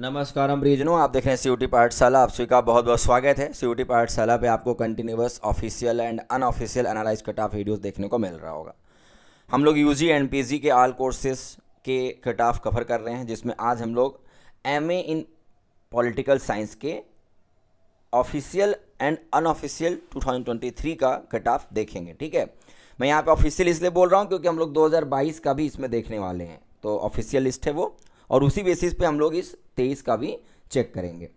नमस्कार हम रीजनों आप देख रहे हैं सीयूटी पाठशाला आप सभी का बहुत बहुत स्वागत है सीयूटी पाठशाला पे आपको continuous official and unofficial analyse cut off videos देखने को मिल रहा होगा हम लोग यू जी एंड पी के आल कोर्सेज के कट ऑफ कवर कर रहे हैं जिसमें आज हम लोग ए इन पॉलिटिकल साइंस के ऑफिशियल एंड अनऑफिशियल 2023 का कट ऑफ देखेंगे ठीक है मैं यहाँ पे ऑफिशियल इसलिए बोल रहा हूँ क्योंकि हम लोग 2022 का भी इसमें देखने वाले हैं तो ऑफिशियल लिस्ट है वो और उसी बेसिस पे हम लोग इस तेईस का भी चेक करेंगे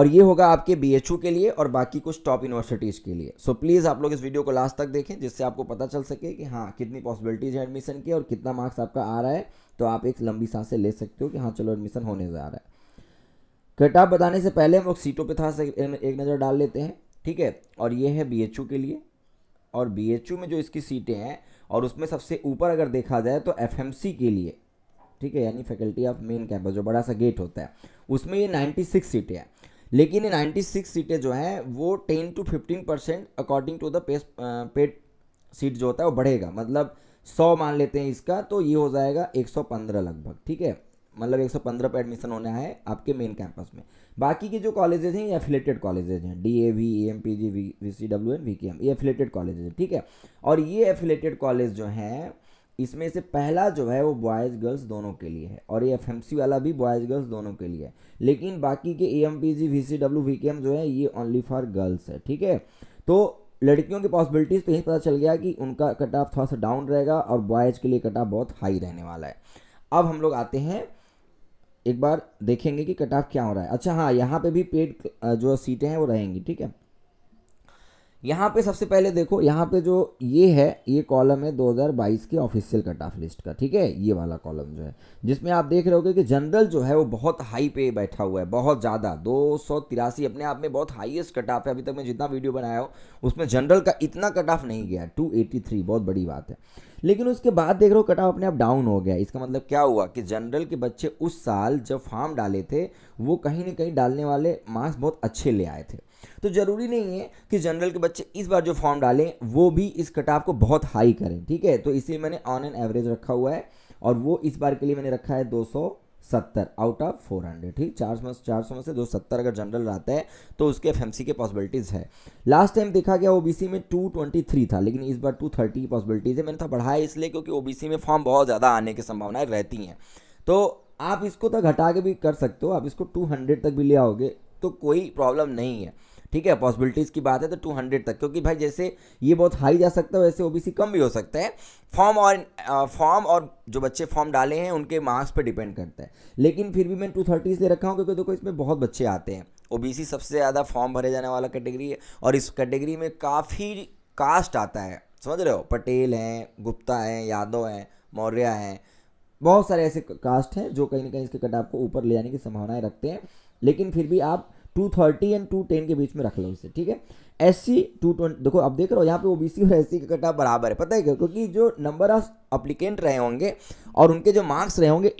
और ये होगा आपके बी के लिए और बाकी कुछ टॉप यूनिवर्सिटीज़ के लिए सो so, प्लीज़ आप लोग इस वीडियो को लास्ट तक देखें जिससे आपको पता चल सके कि हाँ कितनी पॉसिबिलिटीज़ है एडमिशन की और कितना मार्क्स आपका आ रहा है तो आप एक लंबी सांस से ले सकते हो कि हाँ चलो एडमिशन होने जा रहा है कट ऑफ बताने से पहले हम लोग सीटों पर था एक नज़र डाल लेते हैं ठीक है और ये है बी के लिए और बी में जो इसकी सीटें हैं और उसमें सबसे ऊपर अगर देखा जाए तो एफ के लिए ठीक है यानी फैकल्टी ऑफ मेन कैंपस जो बड़ा सा गेट होता है उसमें ये 96 सीटें हैं लेकिन ये 96 सीटें जो हैं वो 10 to 15 percent according to the paid seat जो होता है वो बढ़ेगा मतलब 100 मान लेते हैं इसका तो ये हो जाएगा 115 लगभग ठीक है मतलब 115 पे एडमिशन होना है आपके मेन कैंपस में बाकी के जो कॉलेजेस हैं ये एफिलेटेड कॉलेजेज हैं D A V E M P G V V C W N V K M ये एफिलेटेड कॉलेजेज हैं ठीक है और ये एफिलेटेड कॉलेज जो हैं इसमें से पहला जो है वो बॉयज़ गर्ल्स दोनों के लिए है और ये एफ वाला भी बॉयज़ गर्ल्स दोनों के लिए है लेकिन बाकी के A M P G V C W V K M जो है ये ओनली फॉर गर्ल्स है ठीक है तो लड़कियों की पॉसिबिलिटीज़ तो यही पता चल गया कि उनका कट ऑफ थोड़ा सा डाउन रहेगा और बॉयज़ के लिए कट ऑफ बहुत हाई रहने वाला है अब हम लोग आते हैं एक बार देखेंगे कि कट ऑफ क्या हो रहा है अच्छा हाँ यहाँ पे भी पेड जो सीटें हैं वो रहेंगी ठीक है यहाँ पे सबसे पहले देखो यहाँ पे जो ये है ये कॉलम है 2022 के ऑफिशियल कट ऑफ लिस्ट का ठीक है ये वाला कॉलम जो है जिसमें आप देख रहे होगे कि जनरल जो है वो बहुत हाई पे बैठा हुआ है बहुत ज़्यादा दो अपने आप में बहुत हाईएस्ट कट ऑफ है अभी तक मैं जितना वीडियो बनाया हो उसमें जनरल का इतना कट ऑफ नहीं गया टू बहुत बड़ी बात है लेकिन उसके बाद देख रहे हो कटाव अपने आप डाउन हो गया इसका मतलब क्या हुआ कि जनरल के बच्चे उस साल जब फार्म डाले थे वो कहीं ना कहीं डालने वाले मार्क्स बहुत अच्छे ले आए थे तो ज़रूरी नहीं है कि जनरल के बच्चे इस बार जो फॉर्म डालें वो भी इस कटाव को बहुत हाई करें ठीक है तो इसलिए मैंने ऑन एन एवरेज रखा हुआ है और वो इस बार के लिए मैंने रखा है दो सत्तर आउट ऑफ फोर हंड्रेड ठीक चार सौ चार सौ में से दो सत्तर अगर जनरल रहता है तो उसके एफ के पॉसिबिलिटीज़ है लास्ट टाइम देखा गया ओबीसी में टू ट्वेंटी थ्री था लेकिन इस बार टू थर्टी की पॉसिबिलिटीज़ है मैंने था बढ़ाया इसलिए क्योंकि ओबीसी में फॉर्म बहुत ज़्यादा आने की संभावनाएं रहती हैं तो आप इसको तक घटा के भी कर सकते हो आप इसको टू हंड्रेड तक भी ले आओगे तो कोई प्रॉब्लम नहीं है ठीक है पॉसिबिलिटीज़ की बात है तो टू हंड्रेड तक क्योंकि भाई जैसे ये बहुत हाई जा सकता है वैसे ओबीसी कम भी हो सकता है फॉर्म और फॉर्म और जो बच्चे फॉर्म डाले हैं उनके मार्क्स पर डिपेंड करता है लेकिन फिर भी मैं टू थर्टी इसलिए रखा हूँ क्योंकि देखो इसमें बहुत बच्चे आते हैं ओबीसी सबसे ज़्यादा फॉर्म भरे जाने वाला कैटेगरी है और इस कैटेगरी में काफ़ी कास्ट आता है समझ रहे हो पटेल हैं गुप्ता हैं यादव हैं मौर्य हैं बहुत सारे ऐसे कास्ट हैं जो कहीं ना कहीं इसके कट आपको ऊपर ले जाने की संभावनाएं रखते हैं लेकिन फिर भी आप two thirty and two ten के बीच में रख लो इसे ठीक है एस सी टू ट्वेंटी देखो आप देख रहे हो यहाँ पे ओ बी सी और एस सी का कटा बराबर है पता है क्या क्योंकि जो नंबर ऑफ अप्लीकेंट रहे होंगे और उनके जो मार्क्स रहे होंगे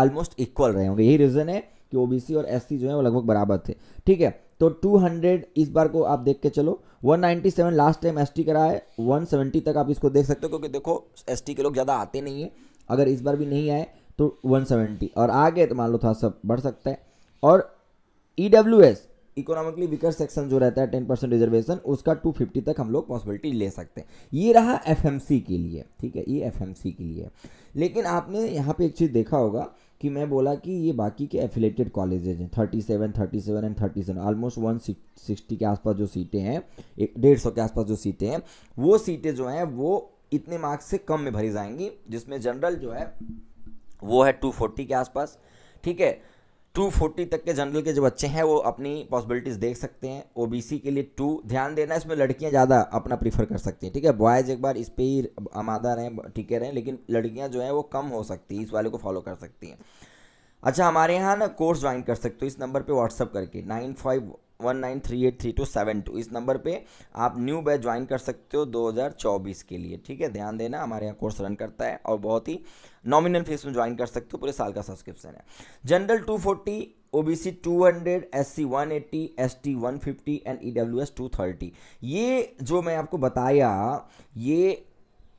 ऑलमोस्ट इक्वल रहे होंगे यही रीज़न है कि ओ बी सी और एस सी जो है वो लगभग बराबर थे ठीक है तो 200 इस बार को आप देख के चलो 197 लास्ट टाइम एस करा है 170 तक आप इसको देख सकते हो क्योंकि देखो एस के लोग ज़्यादा आते नहीं हैं अगर इस बार भी नहीं आए तो 170 और आ गए तो मान लो थोड़ा सा बढ़ सकता है और E W S economically weaker section जो रहता है टेन परसेंट रिजर्वेशन उसका टू फिफ्टी तक हम लोग पॉसिबिलिटी ले सकते हैं ये रहा एफ एम सी के लिए ठीक है ये एफ एम सी के लिए लेकिन आपने यहाँ पे एक चीज़ देखा होगा कि मैं बोला कि ये बाकी के एफिलेटेड कॉलेजेज हैं thirty seven thirty seven and thirty seven almost one sixty के आसपास जो सीटें हैं एक डेढ़ सौ के आसपास जो सीटें हैं वो सीटें जो हैं वो इतने मार्क्स से कम में भरी जाएंगी जिसमें जनरल जो है वो है टू फोर्टी के आसपास ठीक है 240 तक के जनरल के जो बच्चे हैं वो अपनी पॉसिबिलिटीज़ देख सकते हैं सी के लिए टू ध्यान देना इसमें लड़कियां ज़्यादा अपना प्रीफर कर सकती हैं ठीक है बॉयज़ एक बार इस पर ही आमादा रहें ठीक रहें लेकिन लड़कियां जो हैं वो कम हो सकती हैं इस वाले को फॉलो कर सकती हैं अच्छा हमारे यहाँ ना कोर्स ज्वाइन कर सकते हो इस नंबर पे व्हाट्सअप करके nine five one nine three eight three two seven two इस नंबर पे आप न्यू बैच ज्वाइन कर सकते हो 2024 के लिए ठीक है ध्यान देना हमारे यहाँ कोर्स रन करता है और बहुत ही नॉमिनल फीस में ज्वाइन कर सकते हो पूरे साल का सब्सक्रिप्शन है general 240 one eighty S T one fifty and E W S two thirty ये जो मैं आपको बताया ये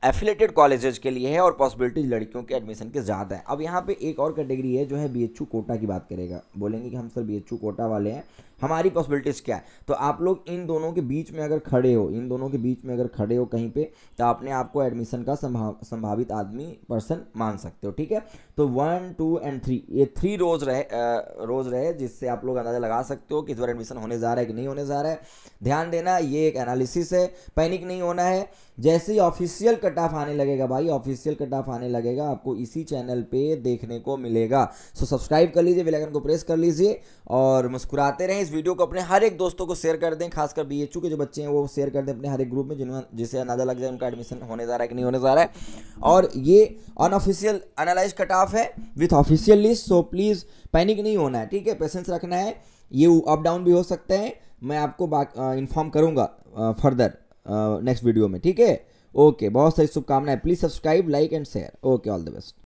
एफिलेटेड कॉलेजेज के लिए है और पॉसिबिलिटीज लड़कियों के एडमिशन के ज़्यादा है अब यहाँ पे एक और कैटेगरी है जो है बी कोटा की बात करेगा बोलेंगे कि हम सर बी कोटा वाले हैं हमारी पॉसिबिलिटीज़ क्या है तो आप लोग इन दोनों के बीच में अगर खड़े हो इन दोनों के बीच में अगर खड़े हो कहीं पे तो आपने आपको एडमिशन का संभाव संभावित आदमी पर्सन मान सकते हो ठीक है तो वन टू एंड थ्री ये थ्री रोज़ रहे आ, रोज़ रहे जिससे आप लोग अंदाज़ा लगा सकते हो कि इस बार एडमिशन होने जा रहा है कि नहीं होने जा रहा है ध्यान देना ये एक एनालिसिस है पैनिक नहीं होना है जैसे ही ऑफिशियल कट ऑफ आने लगेगा भाई ऑफिशियल कट ऑफ आने लगेगा आपको इसी चैनल पे देखने को मिलेगा सो सब्सक्राइब कर लीजिए बेलाइकन को प्रेस कर लीजिए और मुस्कुराते रहें इस वीडियो को अपने हर एक दोस्तों को शेयर कर दें खासकर बी के जो बच्चे हैं वो शेयर कर दें अपने हर एक ग्रुप में जिन्हें जिसे अंदाजा लग जाए उनका एडमिशन होने जा रहा है कि नहीं होने जा रहा है और ये अनऑफिशियल अनालाइज कट ऑफ है with official list so please panic नहीं होना है ठीक है पेशेंस रखना है ये अप डाउन भी हो सकते हैं मैं आपको इन्फॉर्म करूँगा फर्दर नेक्स्ट वीडियो में ठीक है ओके बहुत सारी शुभकामनाएं please subscribe like and share okay all the best